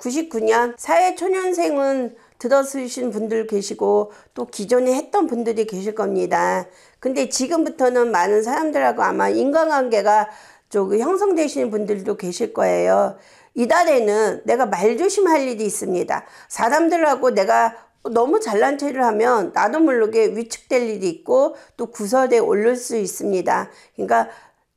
99년 사회초년생은 들었으신 분들 계시고 또 기존에 했던 분들이 계실 겁니다. 근데 지금부터는 많은 사람들하고 아마 인간관계가 조금 형성되시는 분들도 계실 거예요. 이달에는 내가 말조심할 일이 있습니다. 사람들하고 내가 너무 잘난 체를 하면 나도 모르게 위축될 일이 있고 또 구설에 오를 수 있습니다. 그러니까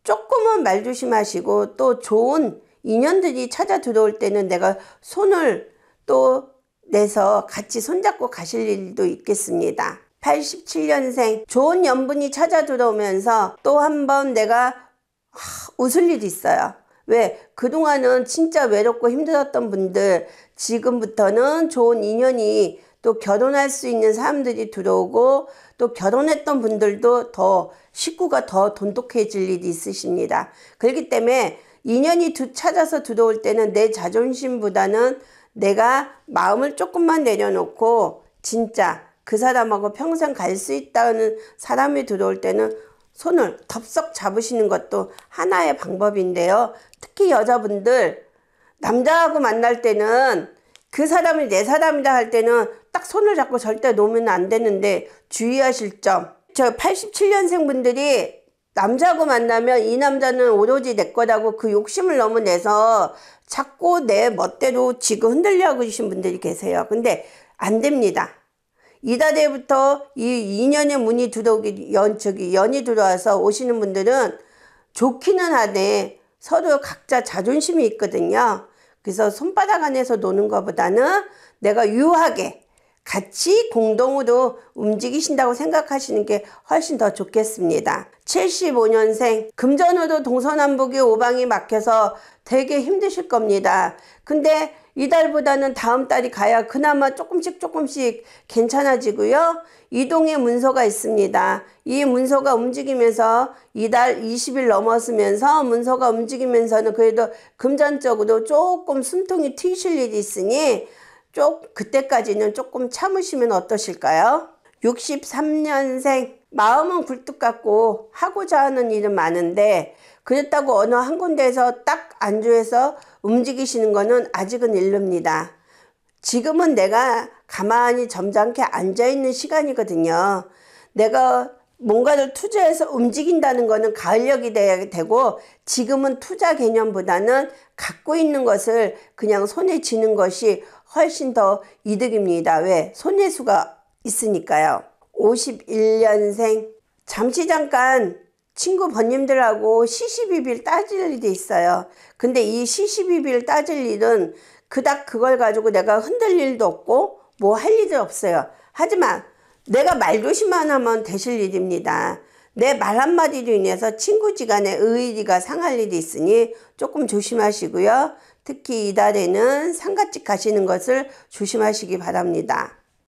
조금은 말조심하시고 또 좋은 인연들이 찾아 들어올 때는 내가 손을 또 내서 같이 손잡고 가실 일도 있겠습니다. 87년생 좋은 연분이 찾아 들어오면서 또 한 번 내가 웃을 일이 있어요. 왜? 그동안은 진짜 외롭고 힘들었던 분들 지금부터는 좋은 인연이 또 결혼할 수 있는 사람들이 들어오고 또 결혼했던 분들도 더 식구가 더 돈독해질 일이 있으십니다. 그렇기 때문에 인연이 두, 찾아서 들어올 때는 내 자존심보다는 내가 마음을 조금만 내려놓고 진짜 그 사람하고 평생 갈 수 있다는 사람이 들어올 때는 손을 덥석 잡으시는 것도 하나의 방법인데요. 특히 여자분들 남자하고 만날 때는 그 사람이 내 사람이다 할 때는 딱 손을 잡고 절대 놓으면 안 되는데 주의하실 점. 저 87년생 분들이 남자하고 만나면 이 남자는 오로지 내 거라고 그 욕심을 너무 내서 자꾸 내 멋대로 지금 흔들려고 계신 분들이 계세요. 근데 안 됩니다. 이달에부터 이 인연의 문이 들어오기, 연, 저기, 연이 들어와서 오시는 분들은 좋기는 하되 서로 각자 자존심이 있거든요. 그래서 손바닥 안에서 노는 것보다는 내가 유하게 같이 공동으로 움직이신다고 생각하시는 게 훨씬 더 좋겠습니다. 75년생 금전으로 동서남북이 오방이 막혀서 되게 힘드실 겁니다. 근데 이달보다는 다음 달이 가야 그나마 조금씩 조금씩 괜찮아지고요. 이동의 문서가 있습니다. 이 문서가 움직이면서 이달 20일 넘었으면서 문서가 움직이면서는 그래도 금전적으로 조금 숨통이 트이실 일이 있으니 쪽 그때까지는 조금 참으시면 어떠실까요? 63년생 마음은 굴뚝 같고 하고자 하는 일은 많은데 그랬다고 어느 한 군데에서 딱 안주해서 움직이시는 것은 아직은 일릅니다. 지금은 내가 가만히 점잖게 앉아있는 시간이거든요. 내가 뭔가를 투자해서 움직인다는 것은 가을력이 돼야 되고 지금은 투자 개념보다는 갖고 있는 것을 그냥 손에 쥐는 것이 훨씬 더 이득입니다. 왜? 손예수가 있으니까요. 51년생 잠시 잠깐 친구 번님들하고 시시비비를 따질 일이 있어요. 근데 이 시시비비를 따질 일은 그닥 그걸 가지고 내가 흔들 일도 없고 뭐 할 일도 없어요. 하지만 내가 말조심만 하면 되실 일입니다. 내말 한마디로 인해서 친구지간의 의리가 상할 일이 있으니 조금 조심하시고요. 특히 이달에는 상갓집 가시는 것을 조심하시기 바랍니다.